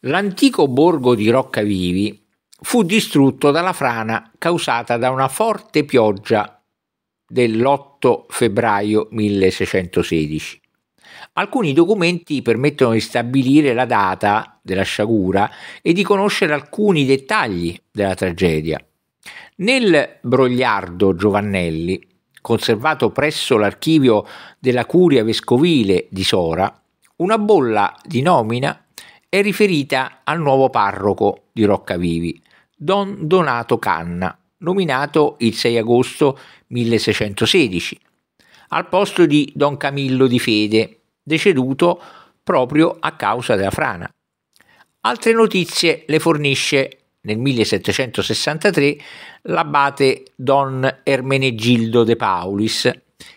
L'antico borgo di Roccavivi fu distrutto dalla frana causata da una forte pioggia dell'8 febbraio 1616. Alcuni documenti permettono di stabilire la data della sciagura e di conoscere alcuni dettagli della tragedia. Nel brogliardo Giovannelli, conservato presso l'archivio della curia vescovile di Sora, una bolla di nomina è riferita al nuovo parroco di Roccavivi, Don Donato Canna, nominato il 6 agosto 1616, al posto di Don Camillo di Fede, deceduto proprio a causa della frana. Altre notizie le fornisce nel 1763 l'abate Don Ermenegildo de Paulis,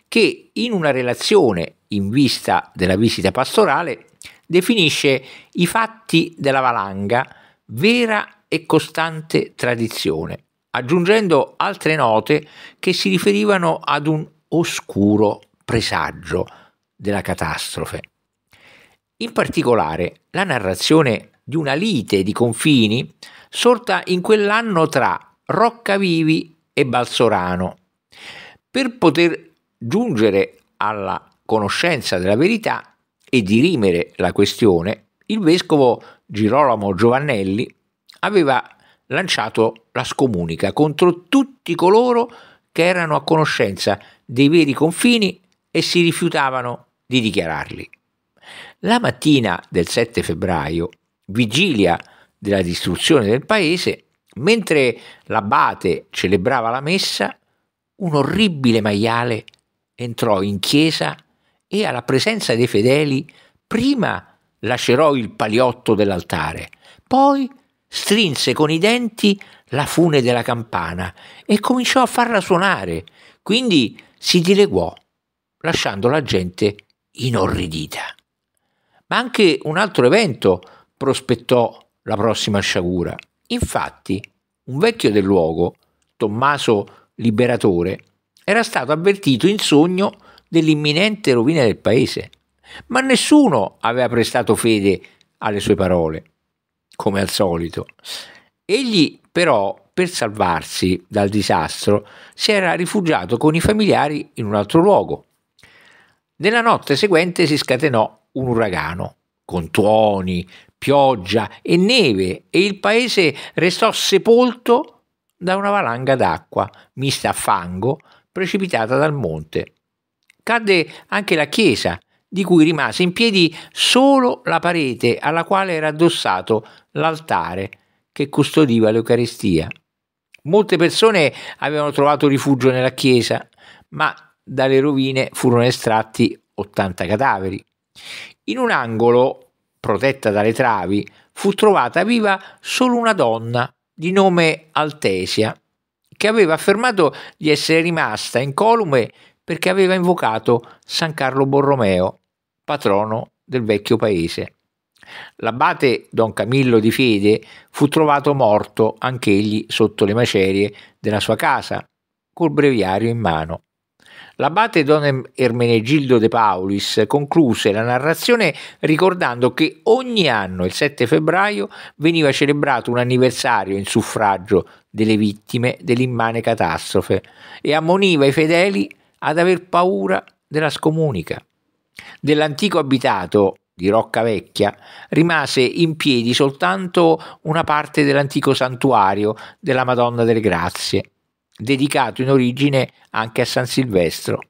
che in una relazione in vista della visita pastorale definisce i fatti della valanga vera e costante tradizione, aggiungendo altre note che si riferivano ad un oscuro presagio della catastrofe. In particolare, la narrazione di una lite di confini sorta in quell'anno tra Roccavivi e Balsorano. Per poter giungere alla conoscenza della verità, e dirimere la questione, il vescovo Girolamo Giovannelli aveva lanciato la scomunica contro tutti coloro che erano a conoscenza dei veri confini e si rifiutavano di dichiararli. La mattina del 7 febbraio, vigilia della distruzione del paese, mentre l'abate celebrava la messa, un orribile maiale entrò in chiesa e alla presenza dei fedeli prima lacerò il paliotto dell'altare, poi strinse con i denti la fune della campana e cominciò a farla suonare, quindi si dileguò, lasciando la gente inorridita. Ma anche un altro evento prospettò la prossima sciagura. Infatti, un vecchio del luogo, Tommaso Liberatore, era stato avvertito in sogno dell'imminente rovina del paese, ma nessuno aveva prestato fede alle sue parole, come al solito. Egli però, per salvarsi dal disastro, si era rifugiato con i familiari in un altro luogo. Nella notte seguente si scatenò un uragano, con tuoni, pioggia e neve, e il paese restò sepolto da una valanga d'acqua mista a fango precipitata dal monte cadde anche la chiesa, di cui rimase in piedi solo la parete alla quale era addossato l'altare che custodiva l'Eucaristia. Molte persone avevano trovato rifugio nella chiesa, ma dalle rovine furono estratti 80 cadaveri. In un angolo, protetta dalle travi, fu trovata viva solo una donna di nome Altesia, che aveva affermato di essere rimasta incolume perché aveva invocato San Carlo Borromeo, patrono del vecchio paese. L'abate Don Camillo di Fede fu trovato morto anch'egli sotto le macerie della sua casa, col breviario in mano. L'abate Don Ermenegildo De Paulis concluse la narrazione ricordando che ogni anno, il 7 febbraio, veniva celebrato un anniversario in suffragio delle vittime dell'immane catastrofe e ammoniva i fedeli ad aver paura della scomunica. Dell'antico abitato di Rocca Vecchia rimase in piedi soltanto una parte dell'antico santuario della Madonna delle Grazie, dedicato in origine anche a San Silvestro.